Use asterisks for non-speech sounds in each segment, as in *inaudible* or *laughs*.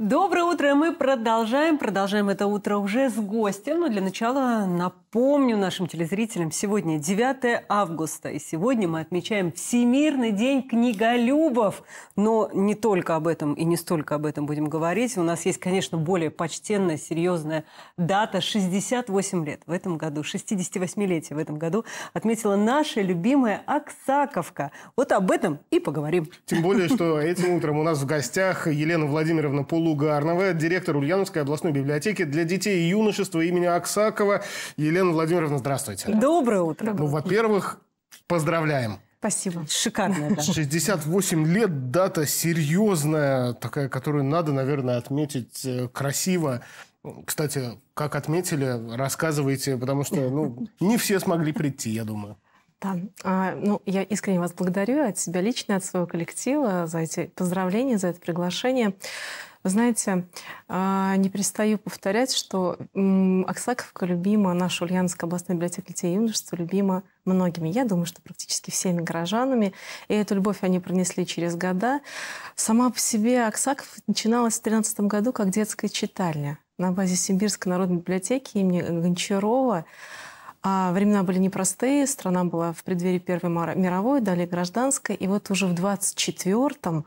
Доброе утро! Мы продолжаем. Продолжаем это утро уже с гостем. Но для начала напомню нашим телезрителям, сегодня 9 августа, и сегодня мы отмечаем Всемирный день книголюбов. Но не только об этом и не столько об этом будем говорить. У нас есть, конечно, более почтенная, серьезная дата – 68 лет в этом году, 68-летие в этом году отметила наша любимая Аксаковка. Вот об этом и поговорим. Тем более, что этим утром у нас в гостях Елена Владимировна Полу Лугарного, директор Ульяновской областной библиотеки для детей и юношества имени Аксакова. Елена Владимировна, здравствуйте. Доброе утро. Ну, во-первых, поздравляем. Спасибо. Шикарная, да. 68 лет, дата серьезная, такая, которую надо, наверное, отметить э, красиво. Кстати, как отметили, рассказывайте, потому что ну, не все смогли прийти, я думаю. Да. А, ну, я искренне вас благодарю от себя лично, от своего коллектива за эти поздравления, за это приглашение. Вы знаете, а, не перестаю повторять, что Аксаковка любима, наша Ульяновская областная библиотека детей и юношества любима многими. Я думаю, что практически всеми горожанами. И эту любовь они пронесли через года. Сама по себе Аксаков начиналась в 2013 году как детская читальня на базе Симбирской народной библиотеки имени Гончарова. А времена были непростые, страна была в преддверии Первой мировой, далее гражданской. И вот уже в 24-м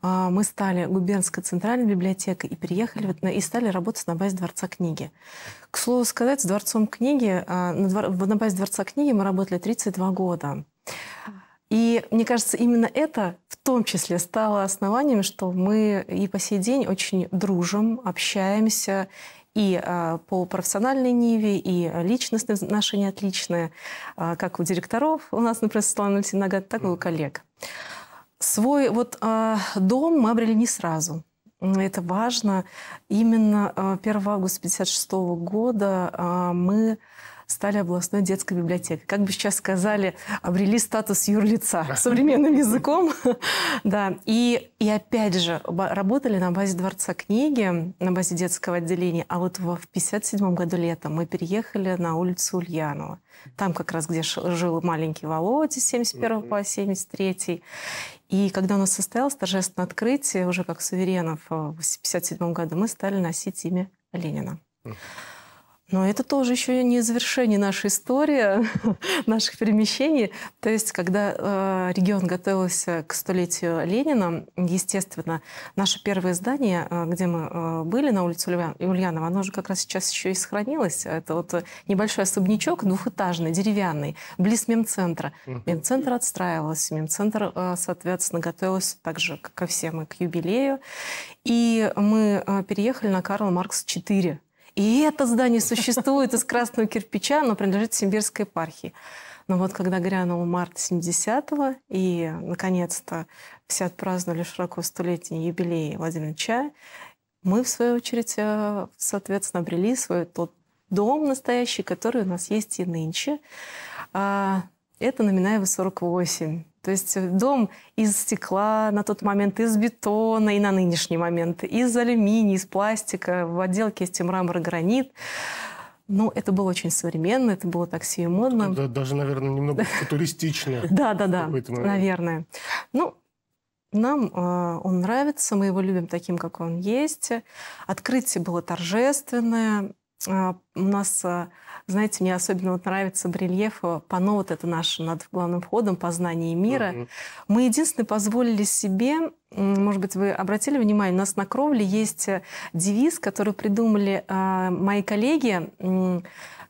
а, мы стали губернской центральной библиотекой и переехали и стали работать на базе Дворца книги. К слову сказать, с Дворцом книги, а, на базе Дворца книги мы работали 32 года. И мне кажется, именно это в том числе стало основанием, что мы и по сей день очень дружим, общаемся и а, по профессиональной ниве, и а, личностные отношения отличные, а, как у директоров у нас, например, Светлана Алексеевна Нагат, так и у коллег. Свой вот дом мы обрели не сразу – это важно. Именно 1 августа 1956 года мы стали областной детской библиотекой. Как бы сейчас сказали, обрели статус юрлица *laughs* современным языком. *laughs* Да, и, и опять же, работали на базе Дворца книги, на базе детского отделения. А вот в 57 году летом мы переехали на улицу Ульянова. Там как раз, где жил маленький Володя с 71 по 73. И когда у нас состоялось торжественное открытие, уже как суверенов э, в 57 году, мы стали носить имя Ленина. Uh-huh. Но это тоже еще не завершение нашей истории, *laughs* наших перемещений. То есть, когда э, регион готовился к столетию Ленина, естественно, наше первое здание, э, где мы э, были на улице Улья... Ульянова, оно же как раз сейчас еще и сохранилось. Это вот небольшой особнячок, двухэтажный, деревянный, близ мемцентра. Мемцентр отстраивался, мемцентр, э, соответственно, готовился также ко всем и к юбилею. И мы э, переехали на Карл Маркс 4 и это здание существует из красного кирпича, оно принадлежит Симбирской епархии. Но вот когда грянул март 70-го, и, наконец-то, все отпраздновали широко столетний юбилей Владимира Чая, мы, в свою очередь, э, соответственно, обрели свой тот дом настоящий, который у нас есть и нынче. А, это номинаева 48. То есть э, дом из стекла на тот момент, из бетона и на нынешний момент, из алюминия, из пластика, в отделке есть и мрамор, и гранит. Ну, это было очень современно, это было так себе модно. Да, даже, наверное, немного *laughs* футуристично. Да, да, да, наверное. Ну, нам э, он нравится, мы его любим таким, как он есть. Открытие было торжественное, а, у нас, а, знаете, мне особенно вот нравится барельеф а, пано, вот это наше над главным входом «Познание мира». Угу. Мы единственное позволили себе, может быть, вы обратили внимание, у нас на кровле есть э, девиз, который придумали мои коллеги,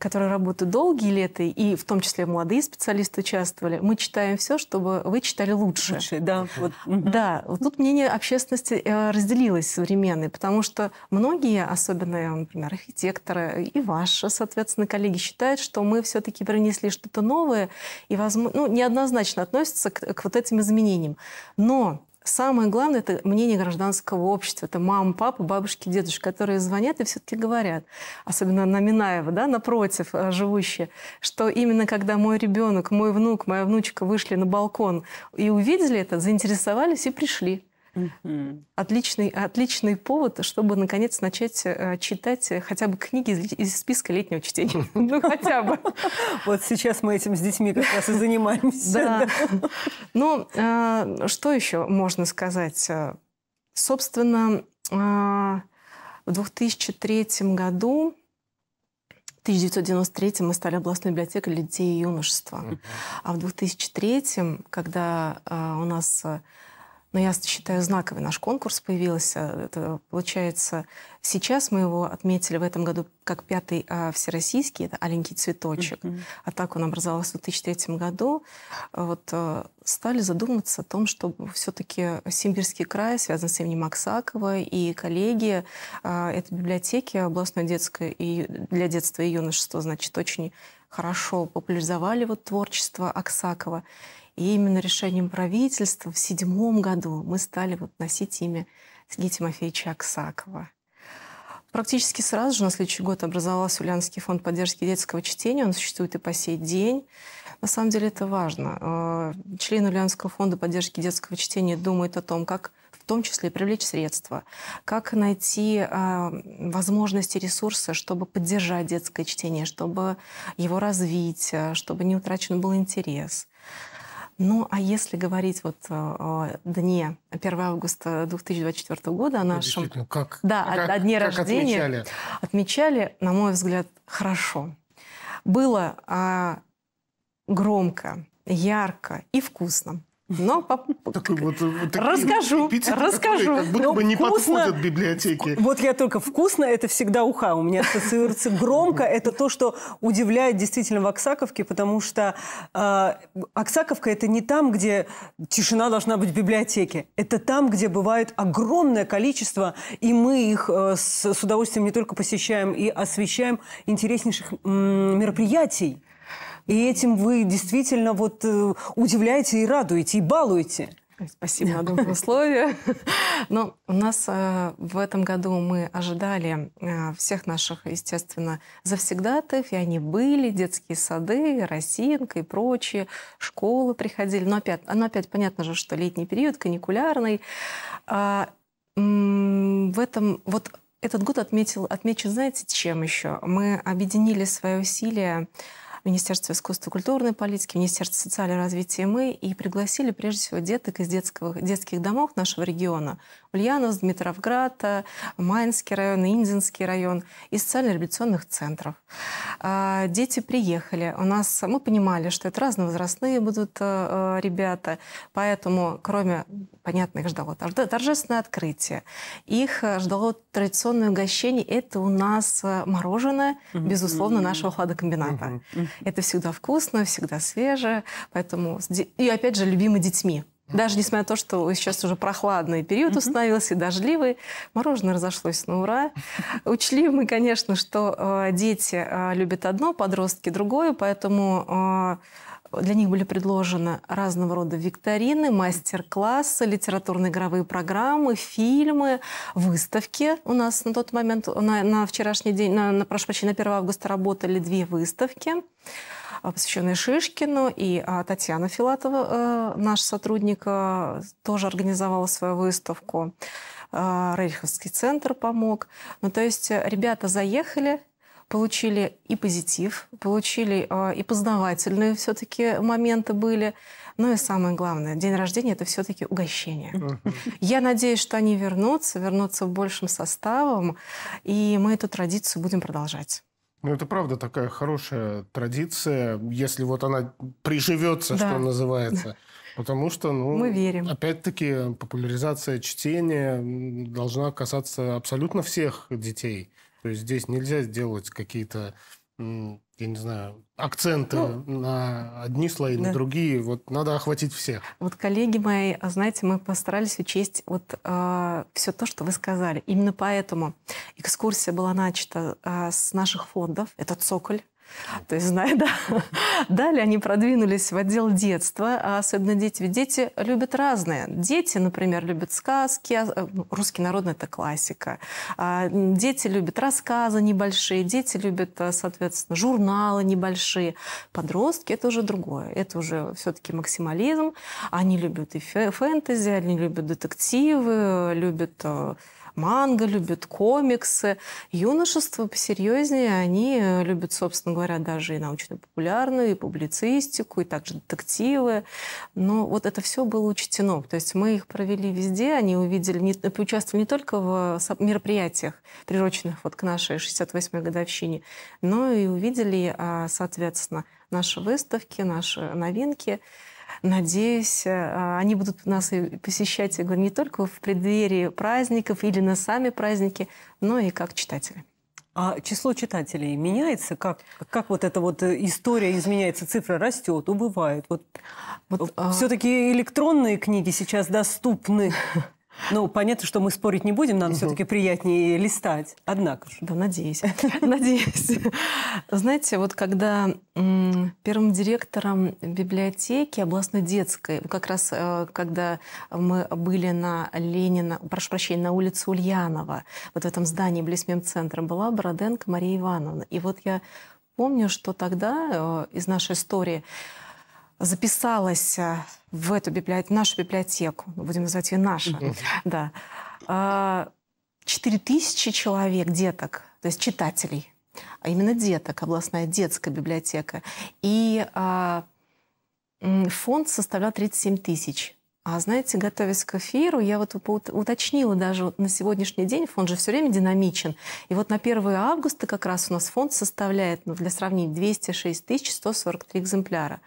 которые работают долгие лета, и в том числе молодые специалисты участвовали, мы читаем все, чтобы вы читали лучше. Лучше, да. Вот. Да, вот тут мнение общественности э, разделилось современной, потому что многие, особенно, э, например, архитекторы и ваши, соответственно, коллеги, считают, что мы все-таки принесли что-то новое и, возможно, ну, неоднозначно относятся к, к вот этим изменениям. Но самое главное – это мнение гражданского общества. Это мама, папа, бабушки, дедушки, которые звонят и все-таки говорят, особенно на Минаева, да, напротив, э, живущие, что именно когда мой ребенок, мой внук, моя внучка вышли на балкон и увидели это, заинтересовались и пришли. Отличный, отличный повод, чтобы наконец начать э, читать хотя бы книги из, списка летнего чтения. *laughs* Ну, хотя бы. Вот сейчас мы этим с детьми как раз и занимаемся. Да. Ну, э, что еще можно сказать? Э, собственно, в 2003 году в 1993 мы стали областной библиотекой людей и юношества. А в 2003, когда у нас но я считаю, знаковый наш конкурс появился. Это, получается, сейчас мы его отметили в этом году как пятый а, всероссийский, это «Аленький цветочек». Mm-hmm. А так он образовался в 2003 году. Вот а, стали задуматься о том, что все-таки Симбирский край связан с именем Аксакова, и коллеги а, этой библиотеки областной детской и для детства и юношества, значит, очень хорошо популяризовали вот творчество Аксакова. И именно решением правительства в седьмом году мы стали вот носить имя Сергея Тимофеевича Аксакова. Практически сразу же на следующий год образовался Ульяновский фонд поддержки детского чтения. Он существует и по сей день. На самом деле это важно. Э, члены Ульяновского фонда поддержки детского чтения думают о том, как в том числе привлечь средства, как найти э, возможности, ресурсы, чтобы поддержать детское чтение, чтобы его развить, э, чтобы не утрачен был интерес. Ну, а если говорить вот а, о дне 1 августа 2024 года, о ну, нашем... Ну, как, да, как, о, о дне как рождения. Отмечали? отмечали, на мой взгляд, хорошо. Было а, громко, ярко и вкусно. Но расскажу, расскажу. как будто бы не ну, подходят библиотеке. Вот я только вкусно, это всегда уха. У меня ассоциируется громко. Это то, что удивляет действительно в Оксаковке, потому что а, Оксаковка это не там, где тишина должна быть в библиотеке. Это там, где бывает огромное количество, и мы их э, с, удовольствием не только посещаем и освещаем интереснейших мероприятий. И этим вы действительно вот э, удивляете и радуете, и балуете. Спасибо на добрые условия. Но у нас э, в этом году мы ожидали э, всех наших, естественно, завсегдатых, и они были, детские сады, Росинка и прочие, школы приходили. Но опять, но опять понятно же, что летний период, каникулярный. А, в этом вот этот год отметил, отмечен, знаете, чем еще? Мы объединили свои усилия Министерство искусства и культурной политики, Министерство социального развития мы, и пригласили прежде всего деток из детского, детских домов нашего региона. Ульяновск, Дмитровград, э, Майнский район, Инзинский район и социально-революционных центров. А, дети приехали. У нас мы понимали, что это разновозрастные будут э, э, ребята, поэтому кроме, понятно, их ждало торжественное открытие. Их ждало традиционное угощение. Это у нас мороженое, безусловно, нашего хладокомбината. Это всегда вкусно, всегда свежее, поэтому и опять же любимы детьми. Даже несмотря на то, что сейчас уже прохладный период установился, и дождливый, мороженое разошлось на ну, ура. Учли мы, конечно, что э, дети э, любят одно, подростки другое, поэтому э, для них были предложены разного рода викторины, мастер-классы, литературно-игровые программы, фильмы, выставки. У нас на тот момент, на, на вчерашний день, на, на, прошу прощения, на 1 августа работали две выставки а, посвященные Шишкину, и а, Татьяна Филатова, э, наш сотрудник, э, тоже организовала свою выставку. А, Рейховский центр помог. Ну, то есть э, ребята заехали, получили и позитив, получили э, и познавательные все-таки моменты были. Ну и самое главное, день рождения – это все-таки угощение. Я надеюсь, что они вернутся, вернутся в большим составом, и мы эту традицию будем продолжать. Ну, это правда такая хорошая традиция, если вот она приживется, да. что называется. Потому что, ну, мы верим. опять-таки, популяризация чтения должна касаться абсолютно всех детей. То есть здесь нельзя сделать какие-то я не знаю, акценты ну, на одни слои, да. на другие. Вот надо охватить всех. Вот, коллеги мои, а знаете, мы постарались учесть вот э, а, все то, что вы сказали. Именно поэтому экскурсия была начата э, с наших фондов. Это «Цоколь», то есть, знаю, да. *laughs* Далее они продвинулись в отдел детства, а особенно дети. Ведь дети любят разные. Дети, например, любят сказки, а, э, ну, русский народный – это классика. А, дети любят рассказы небольшие, дети любят, э, соответственно, журналы небольшие. Подростки – это уже другое. Это уже все-таки максимализм. Они любят и фэнтези, они любят детективы, э, любят манго, любят комиксы. Юношество посерьезнее, они э, любят, собственно говоря, даже и научно-популярную, и публицистику, и также детективы. Но вот это все было учтено. То есть мы их провели везде, они увидели, не, участвовали не только в э, мероприятиях, приуроченных вот к нашей 68-й годовщине, но и увидели, а, соответственно, наши выставки, наши новинки. Надеюсь, э, они будут нас и посещать, я говорю, не только в преддверии праздников или на сами праздники, но и как читатели. А число читателей меняется? Как, как вот эта вот э, история изменяется? Цифра растет, убывает. Вот, вот, э, а Все-таки электронные книги сейчас доступны. *laughs* Ну, понятно, что мы спорить не будем, нам угу. все-таки приятнее листать. Однако же. Да, надеюсь. *laughs* Надеюсь. Знаете, вот когда первым директором библиотеки областной детской, как раз э, когда мы были на Ленина, прошу прощения, на улице Ульянова, вот в этом здании близ мемцентра, была Бороденко Мария Ивановна. И вот я помню, что тогда э, из нашей истории записалась э, в эту библиотеку, нашу библиотеку, будем называть ее наша, mm -hmm. да, 4000 а, человек, деток, то есть читателей, а именно деток, областная детская библиотека. И а, фонд составлял 37 тысяч а знаете, готовясь к эфиру, я вот уточнила даже на сегодняшний день, фонд же все время динамичен. И вот на 1 августа как раз у нас фонд составляет, ну, для сравнения, 206 143 экземпляра.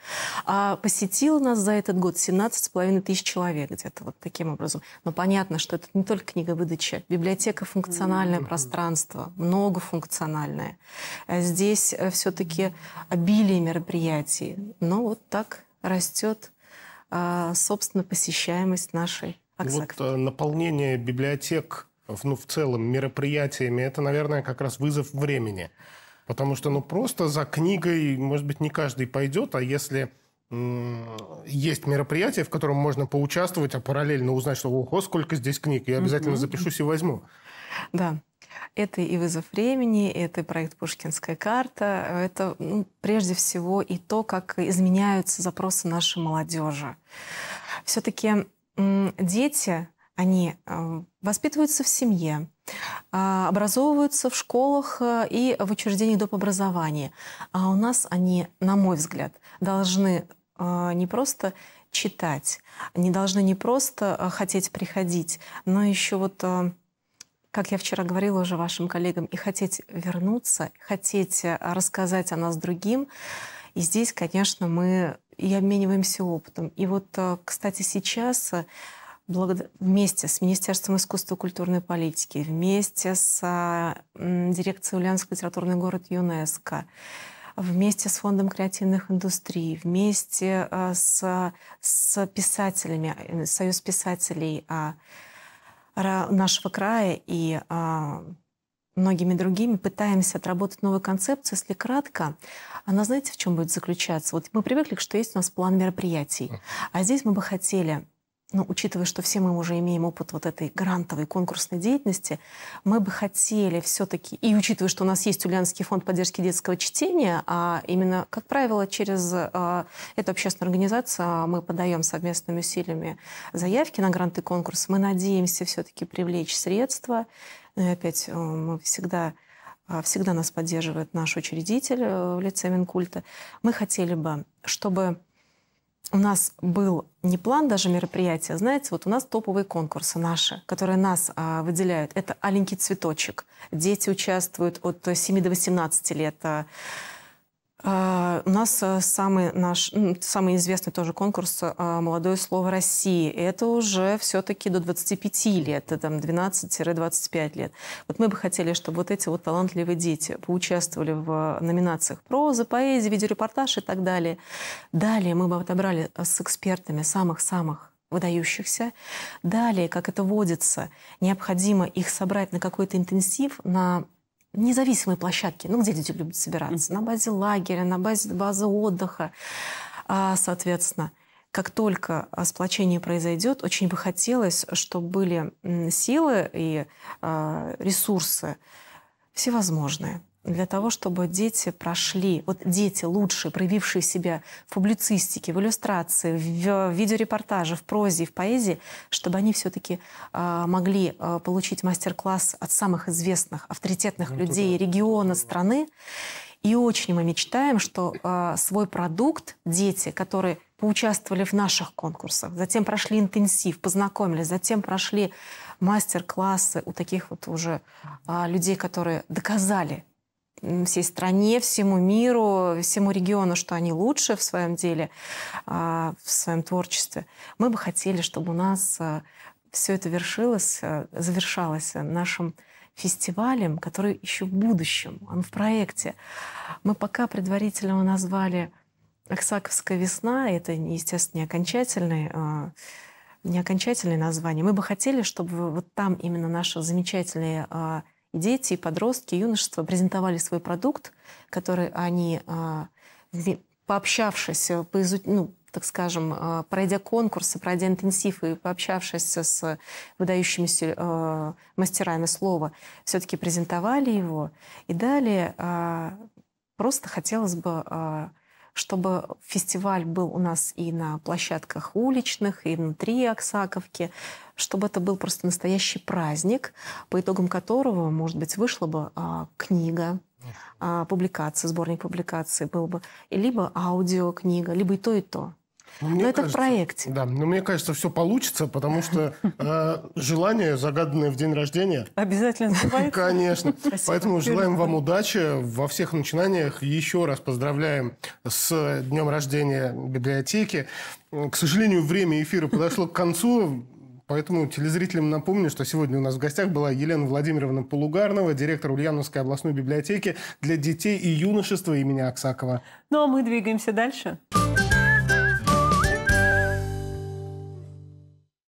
А посетило нас за этот год 17,5 тысяч человек где-то вот таким образом. Но понятно, что это не только книга выдача. Библиотека – функциональное mm-hmm. пространство, многофункциональное. А здесь э, все-таки обилие мероприятий. Но ну, вот так растет а, собственно, посещаемость нашей Аксак. Ну вот э, наполнение библиотек э, ну, в целом мероприятиями, это, наверное, как раз вызов времени. Потому что ну, просто за книгой, может быть, не каждый пойдет, а если есть мероприятие, в котором можно поучаствовать, а параллельно узнать, что ого, сколько здесь книг, я обязательно запишусь и возьму. Да. Это и вызов времени, это и проект «Пушкинская карта», это ну, прежде всего и то, как изменяются запросы нашей молодежи. Все-таки дети, они э, воспитываются в семье, а, образовываются в школах э, и в учреждениях доп. образования. А у нас они, на мой взгляд, должны э, не просто читать, они должны не просто хотеть приходить, но еще вот как я вчера говорила уже вашим коллегам, и хотеть вернуться, хотеть э, рассказать о нас другим. И здесь, конечно, мы и обмениваемся опытом. И вот, э, кстати, сейчас э, вместе с Министерством искусства и культурной политики, вместе с дирекцией Ульяновский литературный город ЮНЕСКО, вместе с Фондом креативных индустрий, вместе с, с писателями, Союз писателей а, нашего края и а, многими другими, пытаемся отработать новую концепцию. Если кратко, она знаете, в чем будет заключаться? Вот мы привыкли, что есть у нас план мероприятий, а здесь мы бы хотели ну, учитывая, что все мы уже имеем опыт вот этой грантовой конкурсной деятельности, мы бы хотели все-таки, и учитывая, что у нас есть Ульяновский фонд поддержки детского чтения, а именно, как правило, через а, эту общественную организацию а мы подаем совместными усилиями заявки на гранты и конкурс, мы надеемся все-таки привлечь средства. Ну и опять э, мы всегда а, всегда нас поддерживает наш учредитель э, в лице Минкульта. Мы хотели бы, чтобы у нас был не план даже мероприятия, знаете, вот у нас топовые конкурсы наши, которые нас а, выделяют. Это «Аленький цветочек». Дети участвуют от 7 до 18 лет. А, а, у нас э, самый наш самый известный тоже конкурс а, «Молодое слово России». Это уже все-таки до 25 лет, это там 12-25 лет. Вот мы бы хотели, чтобы вот эти вот талантливые дети поучаствовали в номинациях проза, поэзия, видеорепортаж и так далее. Далее мы бы отобрали э, с экспертами самых-самых выдающихся. Далее, как это водится, необходимо их собрать на какой-то интенсив, на независимые площадки, ну, где люди любят собираться, на базе лагеря, на базе базы отдыха, а, соответственно. Как только сплочение произойдет, очень бы хотелось, чтобы были силы и а, ресурсы всевозможные для того, чтобы дети прошли, вот дети лучше, проявившие себя в публицистике, в иллюстрации, в видеорепортаже, в прозе, в поэзии, чтобы они все-таки э, а, могли э, получить мастер-класс от самых известных, авторитетных ну, людей туда. региона, страны. И очень мы мечтаем, что э, свой продукт дети, которые поучаствовали в наших конкурсах, затем прошли интенсив, познакомились, затем прошли мастер-классы у таких вот уже э, людей, которые доказали всей стране, всему миру, всему региону, что они лучше в своем деле, а, в своем творчестве. Мы бы хотели, чтобы у нас э, все это вершилось, э, завершалось нашим фестивалем, который еще в будущем, он в проекте. Мы пока предварительно назвали «Оксаковская весна». Это, естественно, не окончательный а, не окончательное название. Мы бы хотели, чтобы вот там именно наши замечательные а, дети, подростки, юношество презентовали свой продукт, который они, а, пообщавшись, э, ну, так скажем, а, пройдя конкурсы, пройдя интенсив и пообщавшись с выдающимися э, мастерами слова, все-таки презентовали его. И далее а, просто хотелось бы чтобы фестиваль был у нас и на площадках уличных, и внутри Оксаковки, чтобы это был просто настоящий праздник, по итогам которого, может быть, вышла бы а, книга, а, публикация, сборник публикаций был бы, либо аудиокнига, либо и то, и то. Ну, Но это кажется, в проекте. Да, но ну, мне кажется, все получится, потому что э, желание, загаданное в день рождения... Обязательно сбывается? Конечно. Поэтому желаем вам удачи во всех начинаниях. Еще раз поздравляем с днем рождения библиотеки. К сожалению, время эфира подошло к концу. Поэтому телезрителям напомню, что сегодня у нас в гостях была Елена Владимировна Полугарнова, директор Ульяновской областной библиотеки для детей и юношества имени Аксакова. Ну а мы двигаемся дальше. Дальше.